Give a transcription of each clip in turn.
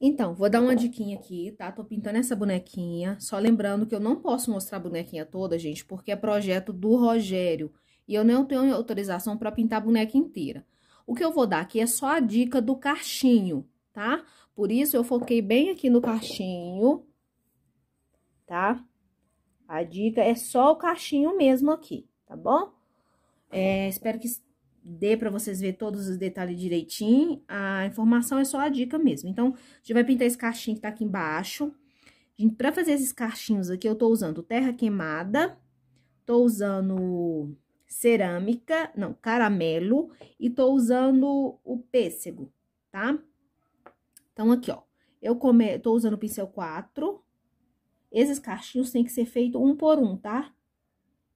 Então, vou dar uma diquinha aqui, tá? Tô pintando essa bonequinha, só lembrando que eu não posso mostrar a bonequinha toda, gente, porque é projeto do Rogério, e eu não tenho autorização para pintar a boneca inteira. O que eu vou dar aqui é só a dica do cachinho, tá? Por isso, eu foquei bem aqui no cachinho, tá? A dica é só o cachinho mesmo aqui, tá bom? É, espero que dê para vocês ver todos os detalhes direitinho. A informação é só a dica mesmo. Então, a gente vai pintar esse cachinho que tá aqui embaixo. Para fazer esses cachinhos aqui, eu tô usando terra queimada, tô usando cerâmica, não, caramelo, e tô usando o pêssego, tá? Então, aqui, ó, eu come... tô usando o pincel 4. Esses cachinhos tem que ser feito um por um, tá?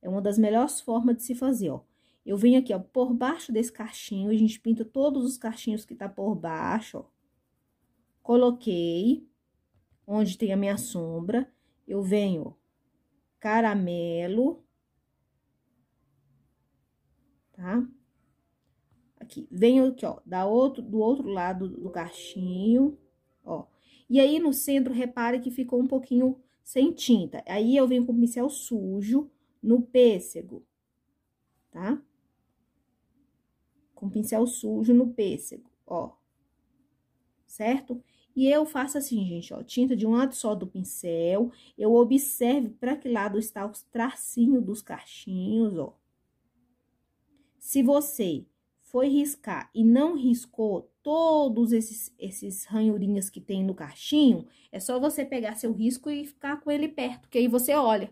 É uma das melhores formas de se fazer, ó. Eu venho aqui, ó, por baixo desse cachinho, a gente pinta todos os cachinhos que tá por baixo, ó. Coloquei, onde tem a minha sombra, eu venho caramelo, tá? Aqui, venho aqui, ó, da outro, do outro lado do cachinho, ó. E aí, no centro, repare que ficou um pouquinho sem tinta. Aí, eu venho com o pincel sujo no pêssego, tá? com pincel sujo no pêssego, ó. Certo? E eu faço assim, gente, ó, tinta de um lado só do pincel, eu observo para que lado está os tracinhos dos cachinhos, ó. Se você foi riscar e não riscou todos esses, esses ranhurinhas que tem no cachinho, é só você pegar seu risco e ficar com ele perto, que aí você olha,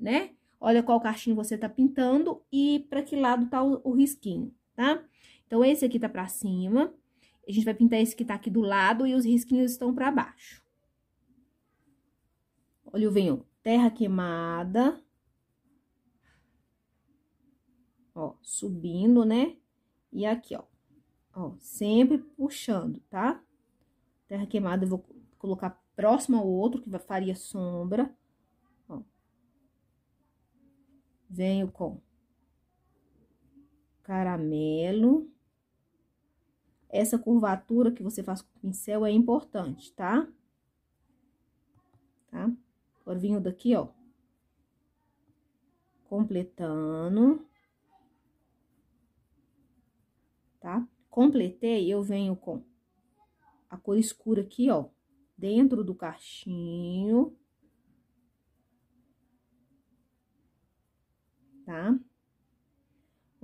né? Olha qual cachinho você tá pintando e para que lado tá o, o risquinho tá? Então, esse aqui tá pra cima. A gente vai pintar esse que tá aqui do lado e os risquinhos estão pra baixo. Olha o venho. Terra queimada. Ó, subindo, né? E aqui, ó. Ó, sempre puxando, tá? Terra queimada eu vou colocar próximo ao outro, que faria sombra. Ó. Venho com caramelo. Essa curvatura que você faz com o pincel é importante, tá? Tá? Agora daqui, ó. Completando. Tá? Completei, eu venho com a cor escura aqui, ó. Dentro do cachinho.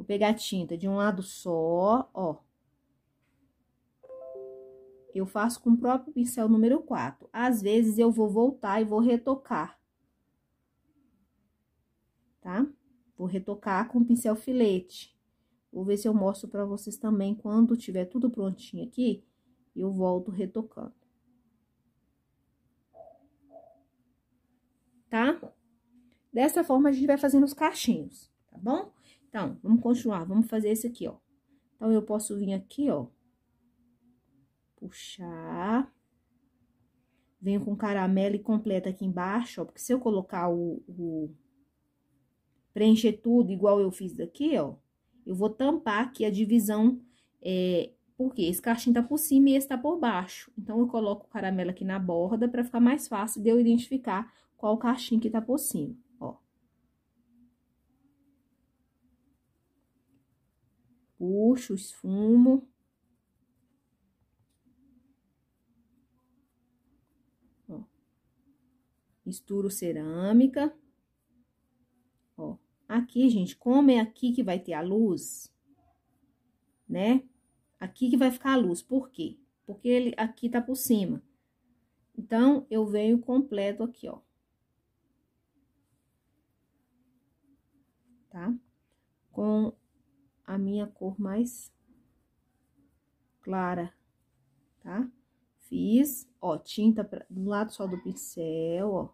pegar a tinta de um lado só, ó. Eu faço com o próprio pincel número 4. Às vezes, eu vou voltar e vou retocar. Tá? Vou retocar com o pincel filete. Vou ver se eu mostro pra vocês também, quando tiver tudo prontinho aqui, eu volto retocando. Tá? Dessa forma, a gente vai fazendo os cachinhos, tá bom? Então, vamos continuar, vamos fazer esse aqui, ó. Então, eu posso vir aqui, ó, puxar. Venho com caramelo e completa aqui embaixo, ó, porque se eu colocar o, o preencher tudo igual eu fiz aqui, ó, eu vou tampar aqui a divisão, é, porque esse caixinho tá por cima e esse tá por baixo. Então, eu coloco o caramelo aqui na borda para ficar mais fácil de eu identificar qual caixinho que tá por cima. puxo esfumo. Ó. Misturo cerâmica. Ó. Aqui, gente, como é aqui que vai ter a luz, né? Aqui que vai ficar a luz, por quê? Porque ele aqui tá por cima. Então, eu venho completo aqui, ó. Tá? Com a minha cor mais clara, tá? Fiz, ó, tinta pra, do lado só do pincel, ó.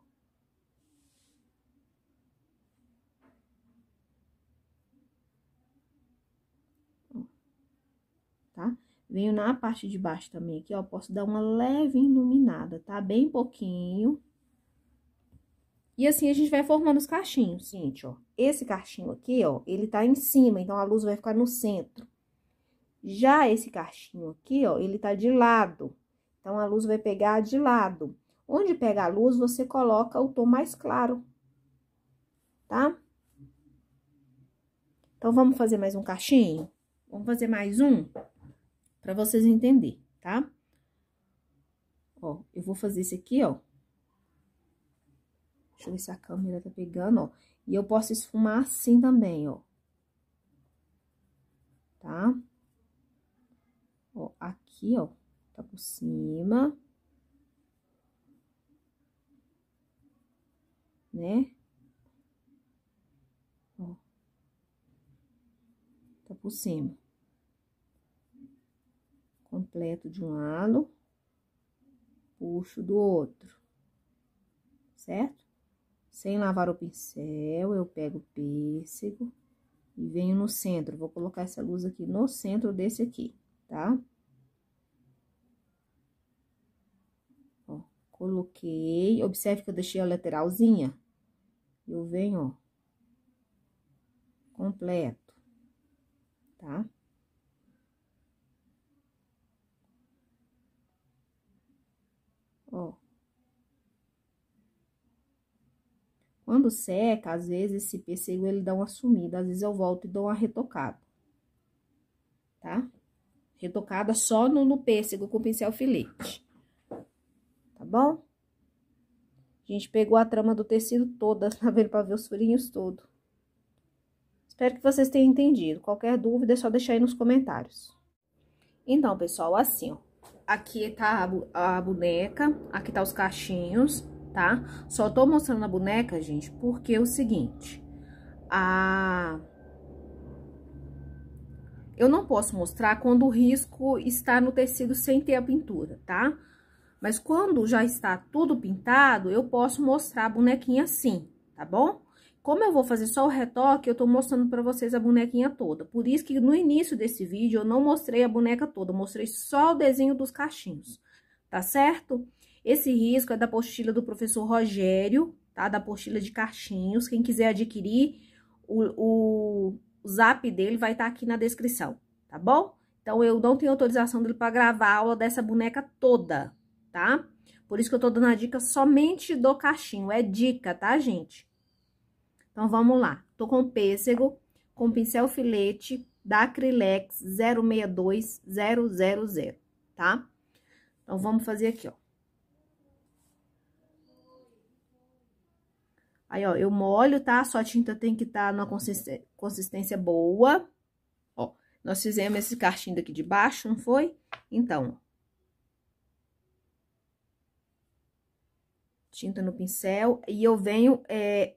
Tá? Venho na parte de baixo também aqui, ó, posso dar uma leve iluminada, tá? Bem pouquinho. E assim a gente vai formando os cachinhos, gente, ó. Esse cachinho aqui, ó, ele tá em cima, então a luz vai ficar no centro. Já esse cachinho aqui, ó, ele tá de lado, então a luz vai pegar de lado. Onde pega a luz, você coloca o tom mais claro, tá? Então, vamos fazer mais um cachinho? Vamos fazer mais um? Pra vocês entenderem, tá? Ó, eu vou fazer esse aqui, ó. Deixa eu ver se a câmera tá pegando, ó. E eu posso esfumar assim também, ó. Tá? Ó, aqui, ó. Tá por cima. Né? Ó. Tá por cima. Completo de um lado. Puxo do outro. Certo? Sem lavar o pincel, eu pego o pêssego e venho no centro. Vou colocar essa luz aqui no centro desse aqui, tá? Ó, coloquei. Observe que eu deixei a lateralzinha. Eu venho, ó, completo, tá? Ó. Quando seca, às vezes esse pêssego ele dá uma sumida, às vezes eu volto e dou uma retocada, tá? Retocada só no, no pêssego com pincel filete, tá bom? A gente pegou a trama do tecido toda, tá vendo? Pra ver os furinhos todos. Espero que vocês tenham entendido. Qualquer dúvida é só deixar aí nos comentários. Então, pessoal, assim, ó. Aqui tá a, a boneca, aqui tá os cachinhos, tá? Só tô mostrando a boneca, gente, porque é o seguinte, a... Eu não posso mostrar quando o risco está no tecido sem ter a pintura, tá? Mas quando já está tudo pintado, eu posso mostrar a bonequinha assim, tá bom? Como eu vou fazer só o retoque, eu tô mostrando pra vocês a bonequinha toda. Por isso que no início desse vídeo eu não mostrei a boneca toda, eu mostrei só o desenho dos cachinhos, tá certo? Esse risco é da apostila do professor Rogério, tá? Da apostila de cachinhos. Quem quiser adquirir, o, o zap dele vai estar tá aqui na descrição, tá bom? Então, eu não tenho autorização dele para gravar a aula dessa boneca toda, tá? Por isso que eu tô dando a dica somente do cachinho. É dica, tá, gente? Então, vamos lá. Tô com pêssego, com pincel filete da Acrylex 062000, tá? Então, vamos fazer aqui, ó. Aí, ó, eu molho, tá? Sua tinta tem que estar tá numa consistência, consistência boa. Ó, nós fizemos esse cartinho daqui de baixo, não foi? Então, tinta no pincel e eu venho é,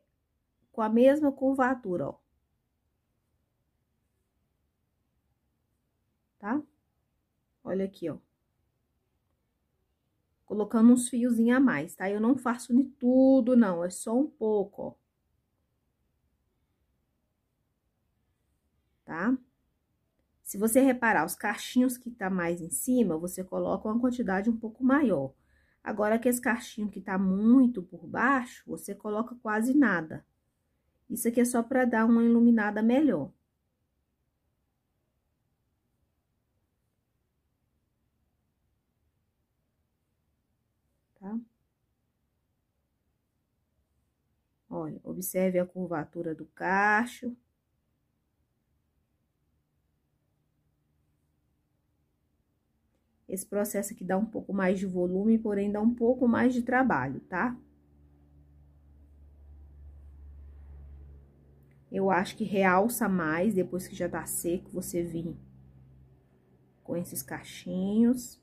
com a mesma curvatura, ó. Tá? Olha aqui, ó colocando uns fiozinhos a mais, tá? Eu não faço de tudo, não, é só um pouco, ó. Tá? Se você reparar, os cachinhos que tá mais em cima, você coloca uma quantidade um pouco maior. Agora, que esse cachinho que tá muito por baixo, você coloca quase nada. Isso aqui é só para dar uma iluminada melhor. Olha, observe a curvatura do cacho. Esse processo aqui dá um pouco mais de volume, porém dá um pouco mais de trabalho, tá? Eu acho que realça mais depois que já tá seco, você vir com esses cachinhos.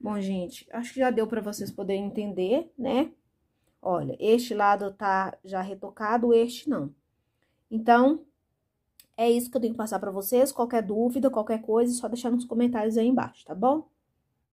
Bom, gente, acho que já deu para vocês poderem entender, né? Olha, este lado tá já retocado, este não. Então, é isso que eu tenho que passar para vocês. Qualquer dúvida, qualquer coisa, é só deixar nos comentários aí embaixo, tá bom?